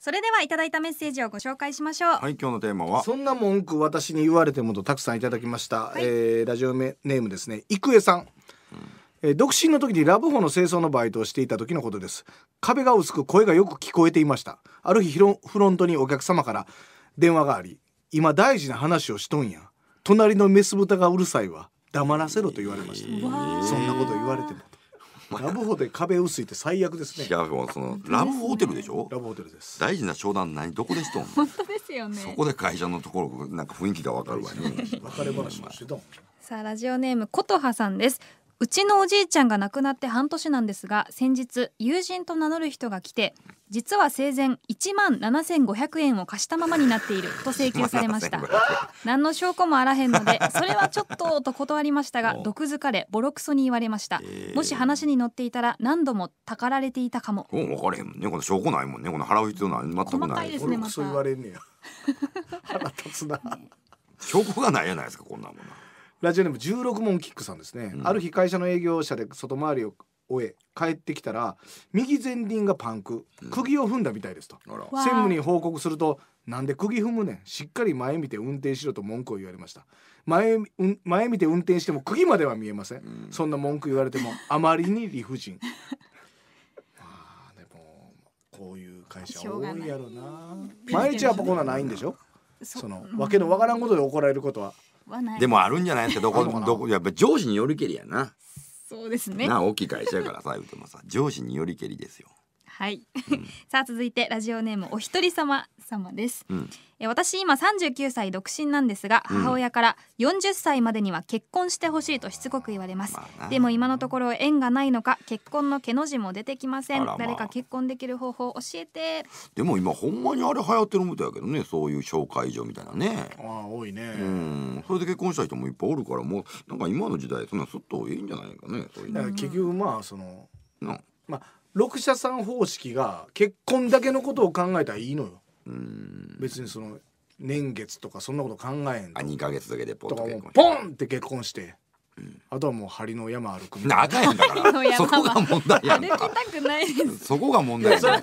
それではいただいたメッセージをご紹介しましょう。はい、今日のテーマは。そんな文句私に言われてもとたくさんいただきました。はい、えー、ラジオネームですね。郁恵さん。えー、独身の時にラブホの清掃のバイトをしていた時のことです壁が薄く声がよく聞こえていましたある日フロントにお客様から電話があり「今大事な話をしとんや隣のメス豚がうるさいわ黙らせろ」と言われました、えー、そんなこと言われてもと ラブホで壁薄いって最悪ですね。いやもうそのラブホテルでしょ。ラブホテルです。大事な商談何どこでしとん本当ですよね。そこで会社のところなんか雰囲気がわかるわね。別れ話してたさあラジオネーム琴葉さんです。うちのおじいちゃんが亡くなって半年なんですが先日友人と名乗る人が来て実は生前1万7500円を貸したままになっていると請求されました何の証拠もあらへんのでそれはちょっとと断りましたが 毒づかれボロクソに言われました、もし話に乗っていたら何度もたかられていたかもお分かれへんねこの証拠ないもんねこの払う必要ない全くないですねまた 腹立つな 証拠がないやないですかこんなもんなラジオネーム16問キックさんですね、うん、ある日会社の営業者で外回りを終え帰ってきたら右前輪がパンク、釘を踏んだみたいですと専務に報告すると「なんで釘踏むねんしっかり前見て運転しろ」と文句を言われました前前見て運転しても釘までは見えません、うん、そんな文句言われてもあまりに理不尽 まあでもこういう会社多いやろな毎日はやっぱこんなないんでしょそのわけのわからんことで怒られることは。でもあるんじゃないですかどこどこやっぱ上司によりけりやなそうですねな大きい会社やからさ言うてもさ上司によりけりですよはい、さあ続いてラジオネームお一人様様です、うん、え私今39歳独身なんですが、母親から40歳までには結婚してほしいとしつこく言われます、まあ、でも今のところ縁がないのか結婚のけの字も出てきません、まあ、誰か結婚できる方法教えてでも今ほんまにあれ流行ってるみたいやけどねそういう紹介状みたいなねああ多いねうんそれで結婚した人もいっぱいおるからもうなんか今の時代そんなすっといいんじゃないかね、結局まあそのなまあ六社さん方式が結婚だけのことを考えたらいいのよ別にその年月とかそんなこと考えんとあ2か月だけでポン結婚ポンって結婚して、あとはもう針の山歩くみたいなんそこが問題やん歩きたくないですそこが問題やん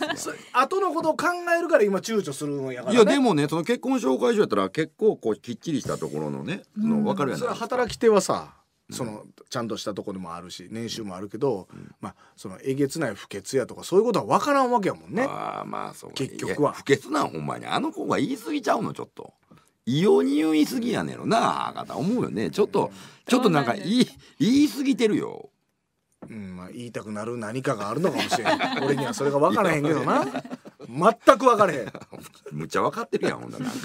後のことを考えるから今躊躇するんやから、ね、いやでもねその結婚紹介所やったら結構こうきっちりしたところのね、その分かるやんそれ働き手はさそのちゃんとしたとこでもあるし年収もあるけど、まあそのえげつない不潔やとかそういうことは分からんわけやもんねあまあそう結局は不潔なんほんまにあの子が言い過ぎちゃうのちょっと異様に言い過ぎやねんろなあかた思うよねちょっと、ちょっとなんか言い言い過ぎてるようんまあ、言いたくなる何かがあるのかもしれん 俺にはそれが分からへんけどな全く分からへん むっちゃ分かってるやんほんだなんか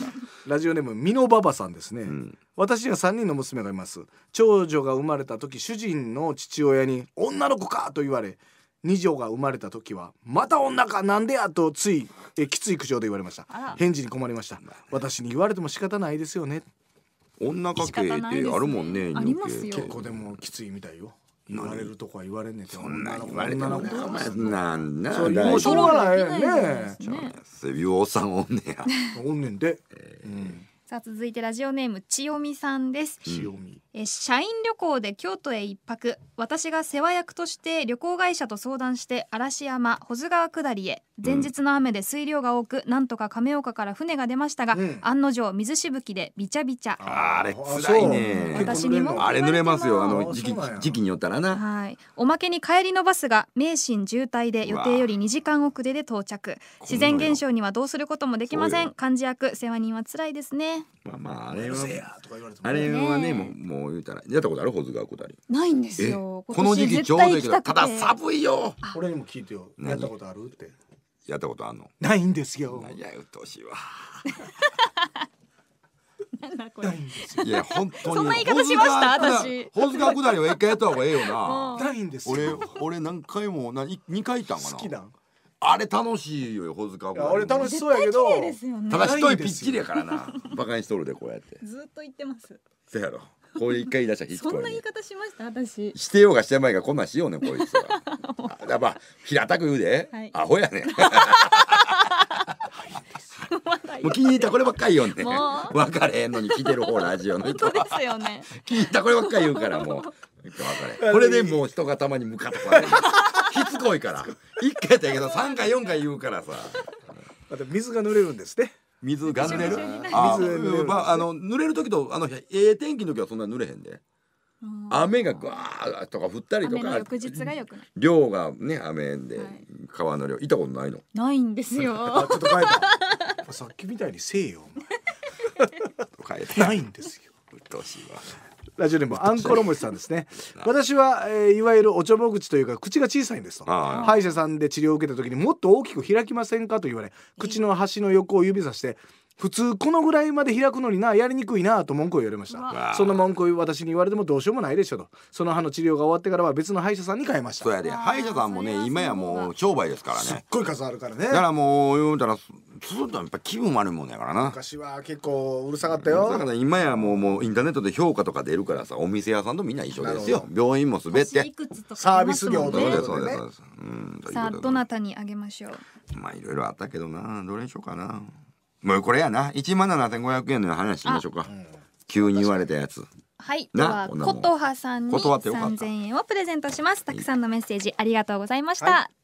ラジオネーム美濃馬場さんですね、うん、私には3人の娘がいます長女が生まれた時主人の父親に「女の子か!」と言われ二女が生まれた時は「また女かなんでや!」とついえきつい口調で言われました返事に困りました私に言われても仕方ないですよね女家系ってあるもんね、ね、結構でもきついみたいよ言われるとか言われねそんな言われお前なんなそもうしょうがないねおさんおんねや おんねんで、さあ続いてラジオネーム千代美さんですえ社員旅行で京都へ1泊私が世話役として旅行会社と相談して嵐山保津川下りへ前日の雨で水量が多く、なんとか亀岡から船が出ましたが、うん案の定水しぶきでびちゃびちゃあれつらいね私にもあれ濡れますよあの時期あ時期によったらなはい、おまけに帰りのバスが名神渋滞で予定より2時間遅れで到着自然現象にはどうすることもできません漢字役世話人はつらいですねまあまああれはあれはねもうももう言うたらやったことある保津川下りないんですよこの時期ちょうどいいけどただ寒いよ俺にも聞いてよやったことあるってやったことあるのないんですよいやうっとしいわ んいや本当に。そんな言い方しました私。ずズく下りは一回やった方がええよな。ないんです俺俺何回もな二回ったんかな。あれ楽しいよほずガあり。楽しそうやけど。ただ一人ぴっちりやからな。バカにしとるでこうやって。ずっと言ってます。せやろ。こういう一回出したヒそんな言い方しました私してようがしてまいがこんなんしようねこいつは やっぱ平たく言うで、はい、アホやねもう気に入ったこればっかりうね分かれへんのに聞いてる方ラジオの人はですよね気に入ったこればっかり言うからもう かれこれでもう人がたまに向かってこないしつこいから一回だけど三回四回言うからさあと水が濡れるんですね水がんれる水、まあ、あの濡れる時とあのええ天気の時はそんな濡れへんで雨がガーとか降ったりとか翌日がよく量がね雨で、川の量いたことないのないんですよちょっと変えたさっきみたいにせえよ 変えてないんですよ鬱陶しいわラジオネーム アンコロモチさんですね私は、えー、いわゆるおちょぼ口というか口が小さいんですと歯医者さんで治療を受けた時にもっと大きく開きませんかと言われ口の端の横を指さして普通このぐらいまで開くのになやりにくいなと文句を言われましたその文句を私に言われてもどうしようもないでしょうとその歯の治療が終わってからは別の歯医者さんに変えましたそうやで歯医者さんもね今やもう商売ですからねすっごい数あるからねだからもう言うたらそうするとやっぱ気分悪いもんやからな昔は結構うるさかったよだから今やもうもうインターネットで評価とか出るからさお店屋さんとみんな一緒ですよ病院もすべて、サービス業とか、ね、そうですそうです、うん、さあどなたにあげましょうまあいろいろあったけどなどれにしようかなもうこれやな1万7500円の話しましょうか、急に言われたやつはいでは琴葉さんに3 0円をプレゼントしますたくさんのメッセージありがとうございました、はい